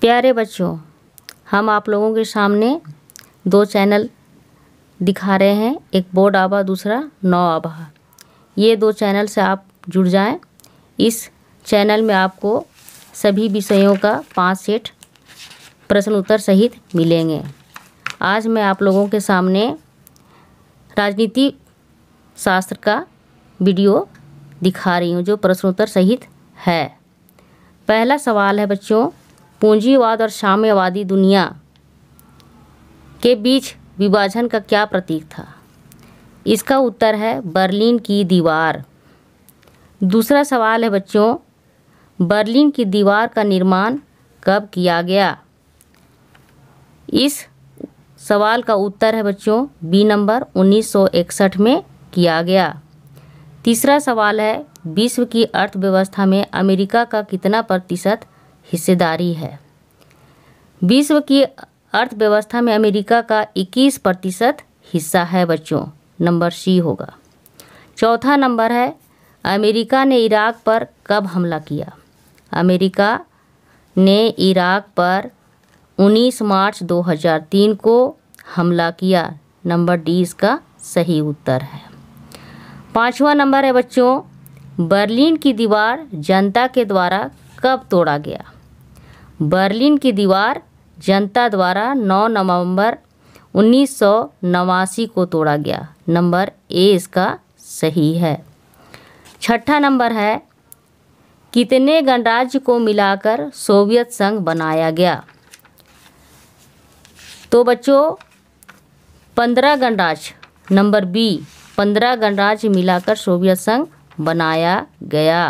प्यारे बच्चों हम आप लोगों के सामने दो चैनल दिखा रहे हैं एक बोर्ड आबा दूसरा नौ आबा ये दो चैनल से आप जुड़ जाएं इस चैनल में आपको सभी विषयों का पाँच सेट प्रश्न उत्तर सहित मिलेंगे आज मैं आप लोगों के सामने राजनीति शास्त्र का वीडियो दिखा रही हूँ जो प्रश्नोत्तर सहित है पहला सवाल है बच्चों पूंजीवाद और साम्यवादी दुनिया के बीच विभाजन का क्या प्रतीक था इसका उत्तर है बर्लिन की दीवार दूसरा सवाल है बच्चों बर्लिन की दीवार का निर्माण कब किया गया इस सवाल का उत्तर है बच्चों बी नंबर 1961 में किया गया तीसरा सवाल है विश्व की अर्थव्यवस्था में अमेरिका का कितना प्रतिशत हिस्सेदारी है विश्व की अर्थव्यवस्था में अमेरिका का 21 प्रतिशत हिस्सा है बच्चों नंबर सी होगा चौथा नंबर है अमेरिका ने इराक पर कब हमला किया अमेरिका ने इराक पर 19 मार्च 2003 को हमला किया नंबर डी इसका सही उत्तर है पांचवा नंबर है बच्चों बर्लिन की दीवार जनता के द्वारा कब तोड़ा गया बर्लिन की दीवार जनता द्वारा 9 नवंबर उन्नीस को तोड़ा गया नंबर ए इसका सही है छठा नंबर है कितने गणराज्य को मिलाकर सोवियत संघ बनाया गया तो बच्चों पंद्रह गणराज्य नंबर बी पंद्रह गणराज्य मिलाकर सोवियत संघ बनाया गया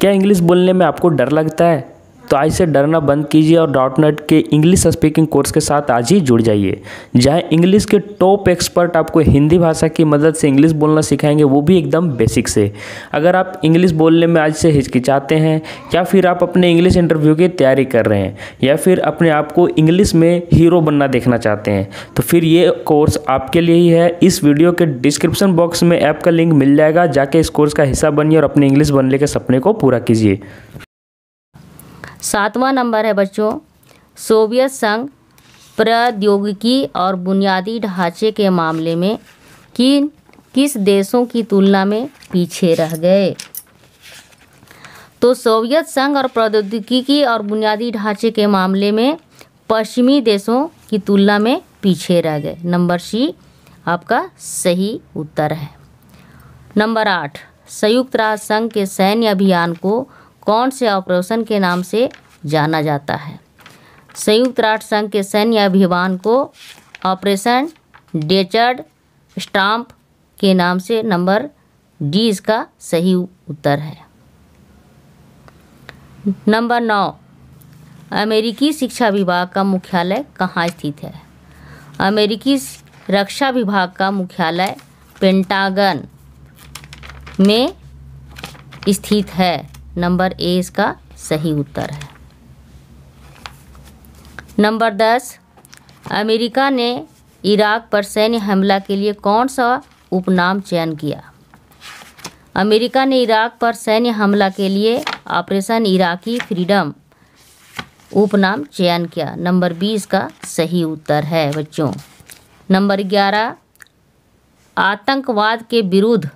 क्या इंग्लिश बोलने में आपको डर लगता है तो आज से डरना बंद कीजिए और डॉट नेट के इंग्लिश स्पीकिंग कोर्स के साथ आज ही जुड़ जाइए जहाँ इंग्लिश के टॉप एक्सपर्ट आपको हिंदी भाषा की मदद से इंग्लिश बोलना सिखाएंगे वो भी एकदम बेसिक से अगर आप इंग्लिश बोलने में आज से हिचकिचाते हैं या फिर आप अपने इंग्लिश इंटरव्यू की तैयारी कर रहे हैं या फिर अपने आप को इंग्लिश में हीरो बनना देखना चाहते हैं तो फिर ये कोर्स आपके लिए ही है इस वीडियो के डिस्क्रिप्शन बॉक्स में ऐप का लिंक मिल जाएगा जाके इस कोर्स का हिस्सा बनिए और अपने इंग्लिश बनने के सपने को पूरा कीजिए सातवां नंबर है बच्चों सोवियत संघ प्रौद्योगिकी और बुनियादी ढांचे के मामले में किन किस देशों की तुलना में पीछे रह गए तो सोवियत संघ और प्रौद्योगिकी और बुनियादी ढांचे के मामले में पश्चिमी देशों की तुलना में पीछे रह गए नंबर सी आपका सही उत्तर है नंबर आठ संयुक्त राष्ट्र संघ के सैन्य अभियान को कौन से ऑपरेशन के नाम से जाना जाता है संयुक्त राष्ट्र संघ के सैन्य अभियान को ऑपरेशन डेचर्ड स्टाम्प के नाम से नंबर डी इसका सही उत्तर है नंबर नौ अमेरिकी शिक्षा विभाग का मुख्यालय कहाँ स्थित है अमेरिकी रक्षा विभाग का मुख्यालय पेंटागन में स्थित है नंबर ए इसका सही उत्तर है नंबर दस अमेरिका ने इराक पर सैन्य हमला के लिए कौन सा उपनाम चयन किया अमेरिका ने इराक पर सैन्य हमला के लिए ऑपरेशन इराकी फ्रीडम उपनाम चयन किया नंबर बीस का सही उत्तर है बच्चों नंबर ग्यारह आतंकवाद के विरुद्ध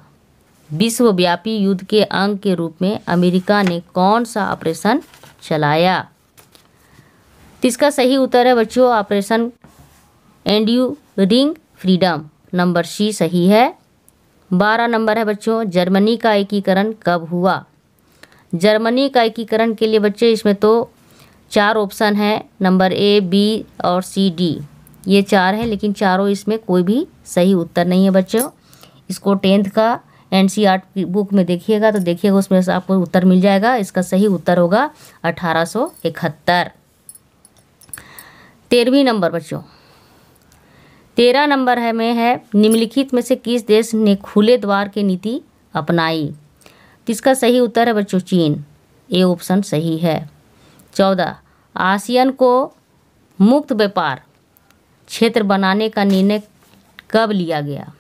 विश्वव्यापी युद्ध के अंग के रूप में अमेरिका ने कौन सा ऑपरेशन चलाया इसका सही उत्तर है बच्चों operation ring freedom number C सही है बारह नंबर है बच्चों जर्मनी का एकीकरण कब हुआ जर्मनी का एकीकरण के लिए बच्चे इसमें तो चार ऑप्शन है नंबर ए बी और सी डी ये चार हैं लेकिन चारों इसमें कोई भी सही उत्तर नहीं है बच्चों इसको टेंथ का एन सी आर्ट की बुक में देखिएगा तो देखिएगा उसमें से आपको उत्तर मिल जाएगा इसका सही उत्तर होगा अठारह सौ इकहत्तर तेरहवीं नंबर बच्चों तेरह नंबर है में है निम्नलिखित में से किस देश ने खुले द्वार की नीति अपनाई इसका सही उत्तर है बच्चों चीन ए ऑप्शन सही है चौदह आसियन को मुक्त व्यापार क्षेत्र बनाने का निर्णय कब लिया गया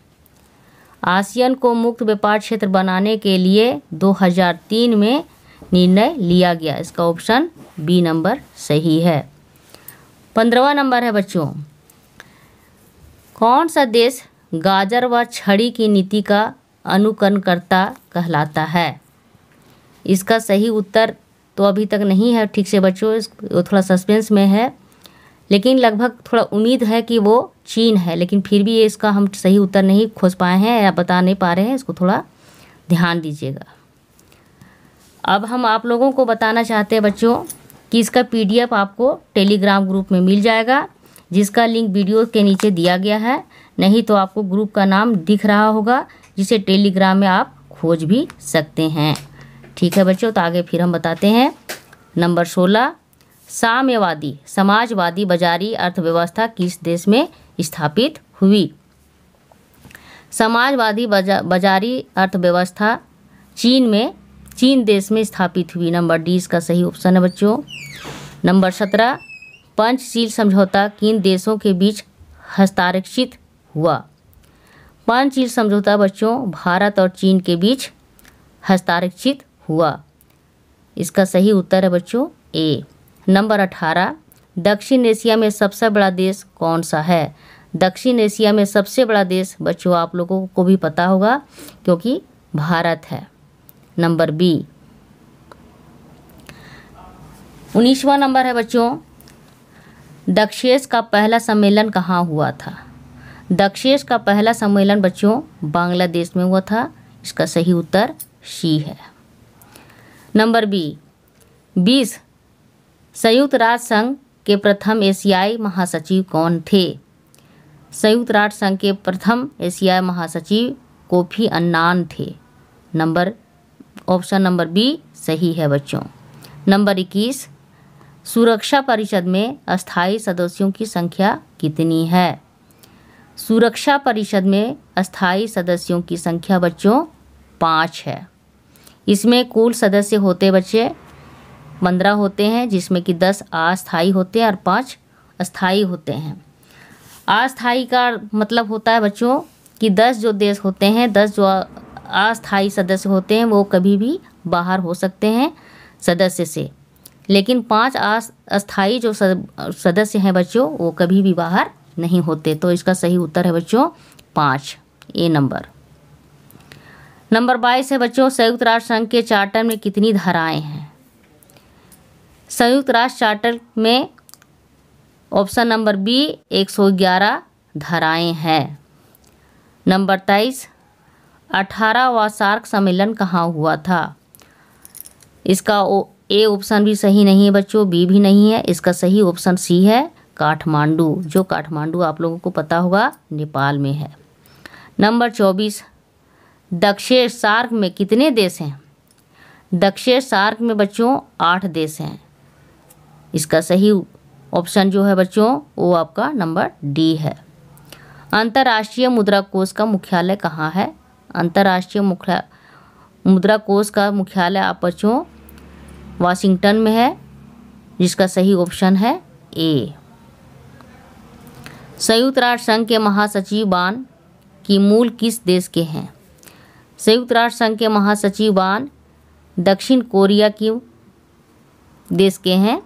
आसियन को मुक्त व्यापार क्षेत्र बनाने के लिए 2003 में निर्णय लिया गया इसका ऑप्शन बी नंबर सही है पंद्रवा नंबर है बच्चों कौन सा देश गाजर व छड़ी की नीति का अनुकरण करता कहलाता है इसका सही उत्तर तो अभी तक नहीं है ठीक से बच्चों थोड़ा सस्पेंस में है लेकिन लगभग थोड़ा उम्मीद है कि वो चीन है लेकिन फिर भी ये इसका हम सही उत्तर नहीं खोज पाए हैं या बता नहीं पा रहे हैं इसको थोड़ा ध्यान दीजिएगा अब हम आप लोगों को बताना चाहते हैं बच्चों कि इसका पीडीएफ आपको टेलीग्राम ग्रुप में मिल जाएगा जिसका लिंक वीडियो के नीचे दिया गया है नहीं तो आपको ग्रुप का नाम दिख रहा होगा जिसे टेलीग्राम में आप खोज भी सकते हैं ठीक है बच्चों तो आगे फिर हम बताते हैं नंबर सोलह साम्यवादी समाजवादी बाजारी अर्थव्यवस्था किस देश में स्थापित हुई समाजवादी बाजा, बाजारी अर्थव्यवस्था चीन में चीन देश में स्थापित हुई नंबर डी इसका सही ऑप्शन है बच्चों नंबर सत्रह पंचशील समझौता किन देशों के बीच हस्ताक्षरित हुआ पंचशील समझौता बच्चों भारत और चीन के बीच हस्ताक्षरित हुआ इसका सही उत्तर है बच्चों ए नंबर अठारह दक्षिण एशिया में सबसे बड़ा देश कौन सा है दक्षिण एशिया में सबसे बड़ा देश बच्चों आप लोगों को भी पता होगा क्योंकि भारत है नंबर बी उन्नीसवा नंबर है बच्चों दक्षेस का पहला सम्मेलन कहाँ हुआ था दक्षेश का पहला सम्मेलन बच्चों बांग्लादेश में हुआ था इसका सही उत्तर सी है नंबर बी बीस संयुक्त राष्ट्र संघ के प्रथम एशियाई महासचिव कौन थे संयुक्त राष्ट्र संघ के प्रथम एशियाई महासचिव कोफी अन्नान थे नंबर ऑप्शन नंबर बी सही है बच्चों नंबर इक्कीस सुरक्षा परिषद में अस्थाई सदस्यों की संख्या कितनी है सुरक्षा परिषद में अस्थाई सदस्यों की संख्या बच्चों पाँच है इसमें कुल सदस्य होते बच्चे पंद्रह होते हैं जिसमें कि दस अस्थाई होते हैं और पाँच अस्थाई होते हैं अस्थाई का मतलब होता है बच्चों कि दस जो देश होते हैं दस जो अस्थाई सदस्य होते हैं वो कभी भी बाहर हो सकते हैं सदस्य से लेकिन पांच अस्थाई जो सदस्य हैं बच्चों वो कभी भी बाहर नहीं होते तो इसका सही उत्तर है बच्चों पाँच ए नंबर नंबर बाईस है बच्चों संयुक्त राष्ट्र संघ के चार्टर में कितनी धाराएं हैं संयुक्त राष्ट्र चार्टर में ऑप्शन नंबर बी 111 धाराएं हैं नंबर तेईस अठारहवा सार्क सम्मेलन कहाँ हुआ था इसका ओ, ए ऑप्शन भी सही नहीं है बच्चों बी भी नहीं है इसका सही ऑप्शन सी है काठमांडू जो काठमांडू आप लोगों को पता होगा नेपाल में है नंबर चौबीस दक्षिण सार्क में कितने देश हैं दक्षिण सार्क में बच्चों आठ देश हैं इसका सही ऑप्शन जो है बच्चों वो आपका नंबर डी है अंतर्राष्ट्रीय मुद्रा कोष का मुख्यालय कहाँ है अंतर्राष्ट्रीय मुख्या मुद्रा कोष का मुख्यालय आप बच्चों वाशिंगटन में है जिसका सही ऑप्शन है ए संयुक्त राष्ट्र संघ के महासचिव बान की मूल किस देश के हैं संयुक्त राष्ट्र संघ के महासचिव बान दक्षिण कोरिया की देश के हैं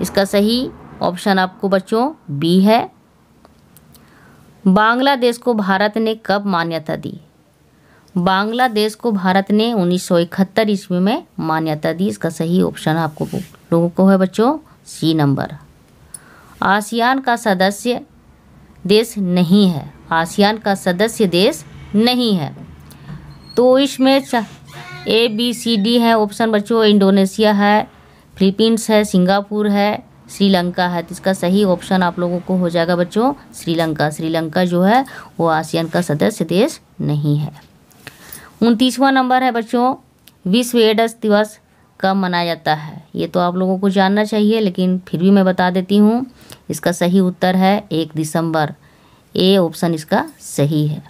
इसका सही ऑप्शन आपको बच्चों बी है बांग्लादेश को भारत ने कब मान्यता दी बांग्लादेश को भारत ने इकहत्तर ईस्वी में मान्यता दी इसका सही ऑप्शन आपको लोगों को है बच्चों सी नंबर आसियान का सदस्य देश नहीं है आसियान का सदस्य देश नहीं है तो इसमें ए बी सी डी है ऑप्शन बच्चों इंडोनेशिया है फिलीपींस है सिंगापुर है श्रीलंका है तो इसका सही ऑप्शन आप लोगों को हो जाएगा बच्चों श्रीलंका श्रीलंका जो है वो आसियान का सदस्य देश नहीं है उनतीसवा नंबर है बच्चों विश्व एड्स दिवस कब मनाया जाता है ये तो आप लोगों को जानना चाहिए लेकिन फिर भी मैं बता देती हूँ इसका सही उत्तर है एक दिसंबर ए ऑप्शन इसका सही है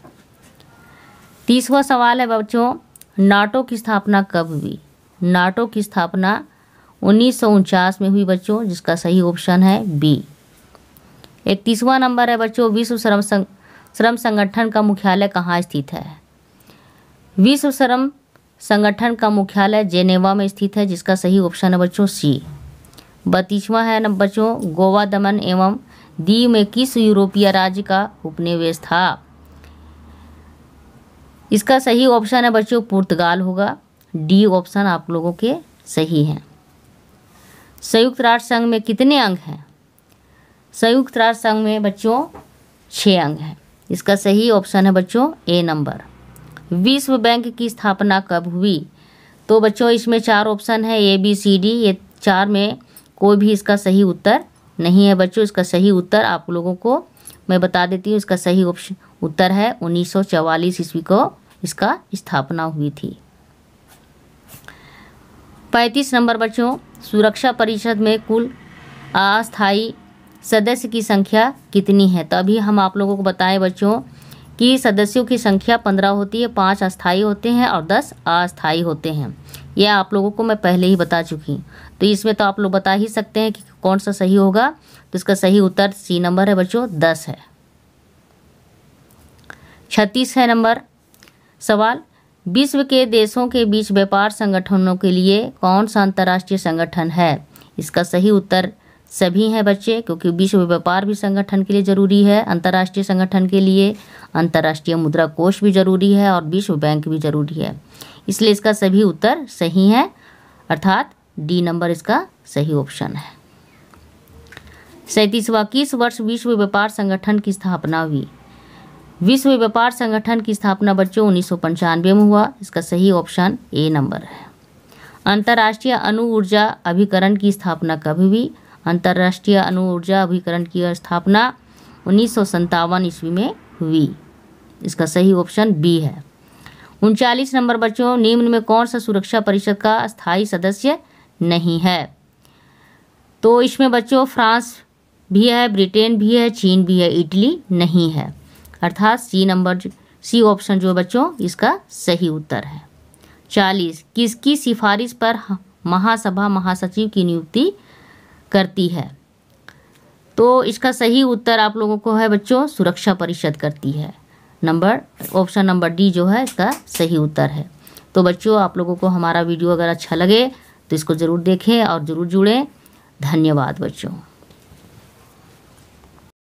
तीसवा सवाल है बच्चों नाटो की स्थापना कब हुई नाटो की स्थापना उन्नीस में हुई बच्चों जिसका सही ऑप्शन है बी इकतीसवां नंबर है बच्चों विश्व श्रम संग श्रम संगठन का मुख्यालय कहाँ स्थित है विश्व श्रम संगठन का मुख्यालय जेनेवा में स्थित है जिसका सही ऑप्शन है बच्चों सी बत्तीसवां है नंबर बच्चों गोवा दमन एवं दीव में किस यूरोपीय राज्य का उपनिवेश था इसका सही ऑप्शन है बच्चों पुर्तगाल होगा डी ऑप्शन आप लोगों के सही हैं संयुक्त राष्ट्र संघ में कितने अंग हैं संयुक्त राष्ट्र संघ में बच्चों छः अंग हैं इसका सही ऑप्शन है बच्चों ए नंबर विश्व बैंक की स्थापना कब हुई तो बच्चों इसमें चार ऑप्शन है ए बी सी डी ये चार में कोई भी इसका सही उत्तर नहीं है बच्चों इसका सही उत्तर आप लोगों को मैं बता देती हूँ इसका सही ऑप्शन उत्तर है 1944 ईस्वी को इसका स्थापना हुई थी पैंतीस नंबर बच्चों सुरक्षा परिषद में कुल अस्थायी सदस्य की संख्या कितनी है तभी हम आप लोगों को बताएं बच्चों कि सदस्यों की संख्या पंद्रह होती है पाँच अस्थाई होते हैं और दस अस्थाई होते हैं यह आप लोगों को मैं पहले ही बता चुकी तो इसमें तो आप लोग बता ही सकते हैं कि कौन सा सही होगा तो इसका सही उत्तर सी नंबर है बच्चों दस है छत्तीस है नंबर सवाल विश्व के देशों के बीच व्यापार संगठनों के लिए कौन सा अंतर्राष्ट्रीय संगठन है इसका सही उत्तर सभी हैं बच्चे क्योंकि विश्व व्यापार भी संगठन के लिए ज़रूरी है अंतर्राष्ट्रीय संगठन के लिए अंतर्राष्ट्रीय मुद्रा कोष भी ज़रूरी है और विश्व बैंक भी ज़रूरी है इसलिए इसका सभी उत्तर सही है अर्थात डी नंबर इसका सही ऑप्शन है सैंतीसवा किस वर्ष विश्व व्यापार संगठन की स्थापना हुई विश्व व्यापार संगठन की स्थापना बच्चों उन्नीस में हुआ इसका सही ऑप्शन ए नंबर है अंतर्राष्ट्रीय अनु ऊर्जा अभिकरण की स्थापना कभी हुई अंतर्राष्ट्रीय अनु ऊर्जा अभिकरण की स्थापना उन्नीस ईस्वी में हुई इसका सही ऑप्शन बी है उनचालीस नंबर बच्चों निम्न में कौन सा सुरक्षा परिषद का स्थायी सदस्य नहीं है तो इसमें बच्चों फ्रांस भी है ब्रिटेन भी है चीन भी है इटली नहीं है अर्थात सी नंबर सी ऑप्शन जो बच्चों इसका सही उत्तर है चालीस किसकी सिफारिश पर महासभा महासचिव की नियुक्ति करती है तो इसका सही उत्तर आप लोगों को है बच्चों सुरक्षा परिषद करती है नंबर ऑप्शन नंबर डी जो है इसका सही उत्तर है तो बच्चों आप लोगों को हमारा वीडियो अगर अच्छा लगे तो इसको ज़रूर देखें और ज़रूर जुड़ें धन्यवाद बच्चों